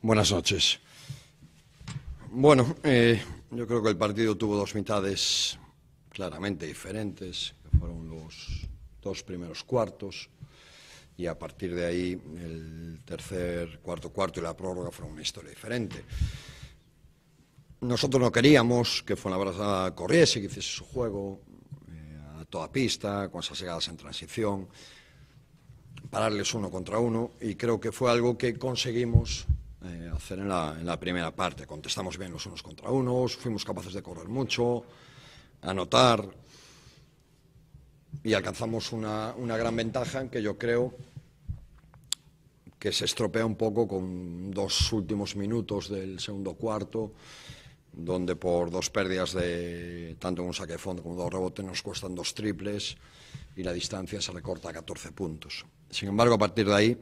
Buenas noches. Bueno, eh, yo creo que el partido tuvo dos mitades claramente diferentes, que fueron los dos primeros cuartos, y a partir de ahí el tercer, cuarto, cuarto y la prórroga fueron una historia diferente. Nosotros no queríamos que Fuenlabrada corriese, que hiciese su juego eh, a toda pista, con esas llegadas en transición pararles uno contra uno y creo que fue algo que conseguimos eh, hacer en la, primera parte. Contestamos bien los unos contra unos, fuimos capaces de correr mucho, anotar y alcanzamos una, gran ventaja que yo creo que se estropea un poco con dos últimos minutos del segundo cuarto, donde por dos pérdidas de tanto un saque de fondo como dos rebotes nos cuestan dos triples y la distancia se recorta a 14 puntos. Sin embargo, a partir de ahí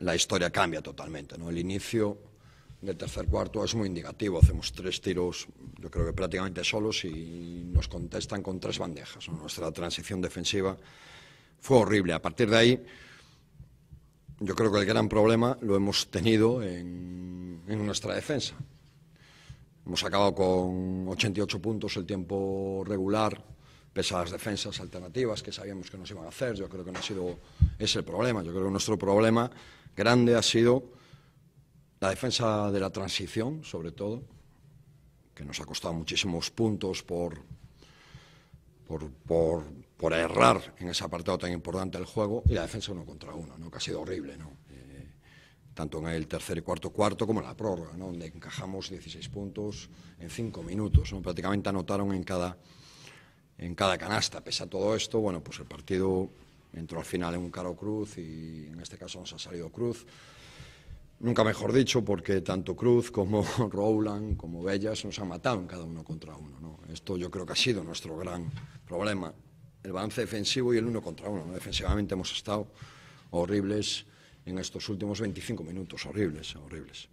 la historia cambia totalmente. ¿no? El inicio del tercer cuarto es muy indicativo. Hacemos tres tiros, yo creo que prácticamente solos, y nos contestan con tres bandejas. Nuestra transición defensiva fue horrible. A partir de ahí, yo creo que el gran problema lo hemos tenido en, en nuestra defensa. Hemos acabado con 88 puntos el tiempo regular pese a las defensas alternativas que sabíamos que nos iban a hacer. Yo creo que no ha sido ese el problema. Yo creo que nuestro problema grande ha sido la defensa de la transición, sobre todo, que nos ha costado muchísimos puntos por, por, errar en ese apartado tan importante del juego, y la defensa uno contra uno, ¿no? que ha sido horrible. ¿no? Eh, tanto en el tercer y cuarto cuarto como en la prórroga, ¿no? donde encajamos 16 puntos en 5 minutos. Prácticamente anotaron en cada en cada canasta. Pese a todo esto, bueno, pues el partido entró al final en un caro cruz y en este caso nos ha salido cruz. Nunca mejor dicho, porque tanto Cruz como Rowland como Bellas nos han matado en cada uno contra uno. ¿no? Esto yo creo que ha sido nuestro gran problema. El balance defensivo y el uno contra uno. ¿no? Defensivamente hemos estado horribles en estos últimos 25 minutos. Horribles, horribles.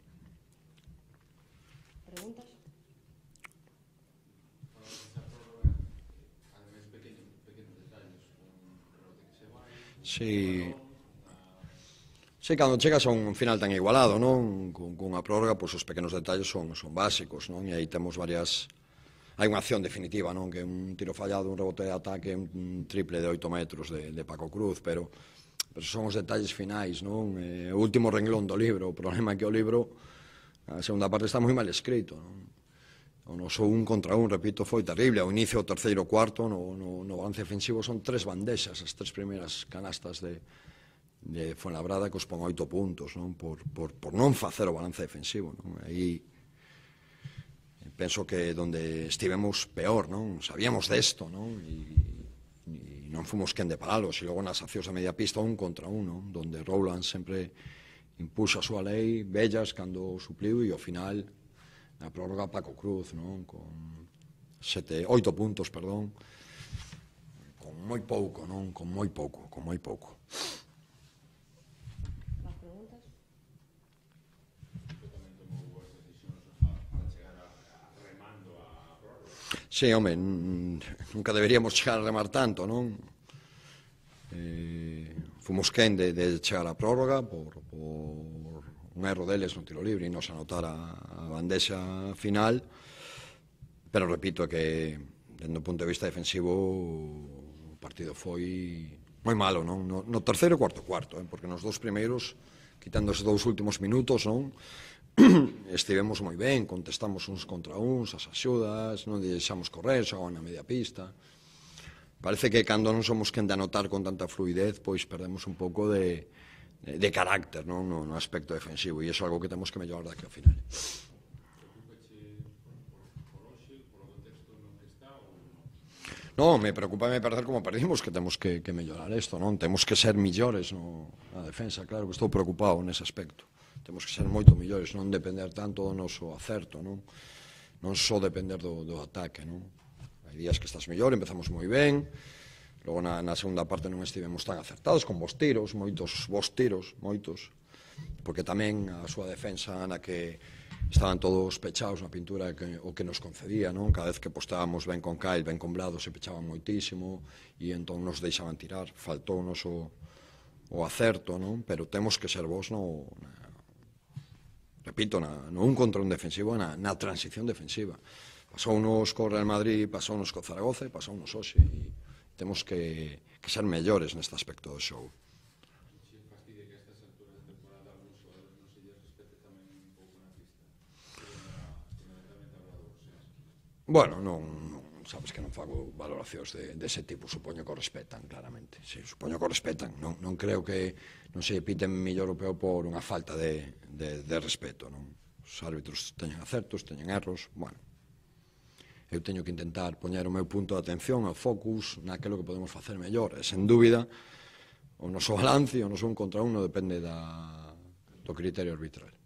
¿Pregunta? Si... sí, cando chegas a un final tan igualado, non? Con, con a prórroga, pois os pequenos detalles son, son básicos, non? E aí temos varias... Hai unha acción definitiva, non? Que un tiro fallado, un rebote de ataque, un triple de 8 metros de, de Paco Cruz, pero, pero son os detalles finais, non? Eh, o último renglón do libro, o problema é que o libro, a segunda parte está moi mal escrito, non? o noso un contra un, repito, foi terrible. Ao inicio, o terceiro, o cuarto, no, no, no avance ofensivo son tres bandexas, as tres primeiras canastas de, de Fuenlabrada que os pon oito puntos, non? Por, por, por non facer o balance defensivo, non? Aí eh, penso que donde estivemos peor, non? Sabíamos desto, non? E, e non fomos quen de paralos. E logo nas accións a media pista un contra un, non? Donde Rowland sempre impuxa a súa lei, Bellas cando supliu e ao final na prórroga Paco Cruz, non? Con sete, oito puntos, perdón, con moi pouco, non? Con moi pouco, con moi pouco. Sí, home, nunca deberíamos chegar a remar tanto, non? Eh, fomos quen de, de chegar a prórroga por, por un erro deles no tiro libre e nos anotara a bandexa final pero repito que dendo punto de vista defensivo o partido foi moi malo non no, no terceiro e cuarto cuarto eh? porque nos dous primeiros quitando os dous últimos minutos non estivemos moi ben contestamos uns contra uns as axudas non deixamos correr xogaban na media pista parece que cando non somos quen de anotar con tanta fluidez pois perdemos un pouco de, de carácter non no, no aspecto defensivo e iso é algo que temos que mellorar daqui ao final. Non, me preocupa me perder como perdimos que temos que, que mellorar isto, non? Temos que ser millores no, na defensa, claro que estou preocupado nese aspecto. Temos que ser moito millores, non depender tanto do noso acerto, non? Non só depender do, do ataque, non? Hai días que estás mellor, empezamos moi ben, Logo na, na segunda parte non estivemos tan acertados con vos tiros, moitos vos tiros, moitos, porque tamén a súa defensa na que estaban todos pechados na pintura que, o que nos concedía, non? Cada vez que postábamos ben con Kyle, ben con Blado, se pechaban moitísimo e entón nos deixaban tirar. Faltou o o acerto, non? Pero temos que ser vos no na, repito, na, no un contra un defensivo, na, na transición defensiva. Pasou nos co Real Madrid, pasou nos co Zaragoza, pasou nos hoxe e Temos que, que ser mellores neste aspecto do show. Bueno, non, non, sabes que non fago valoracións de, de ese tipo, supoño que o respetan, claramente. Sí, supoño que o respetan, non, non creo que non se piten millor europeo peor por unha falta de, de, de respeto, non? Os árbitros teñen acertos, teñen erros, bueno, eu teño que intentar poñer o meu punto de atención, o focus, naquelo que podemos facer mellor. E, sen dúbida, o noso balance, o noso un contra uno, depende da, do criterio arbitral.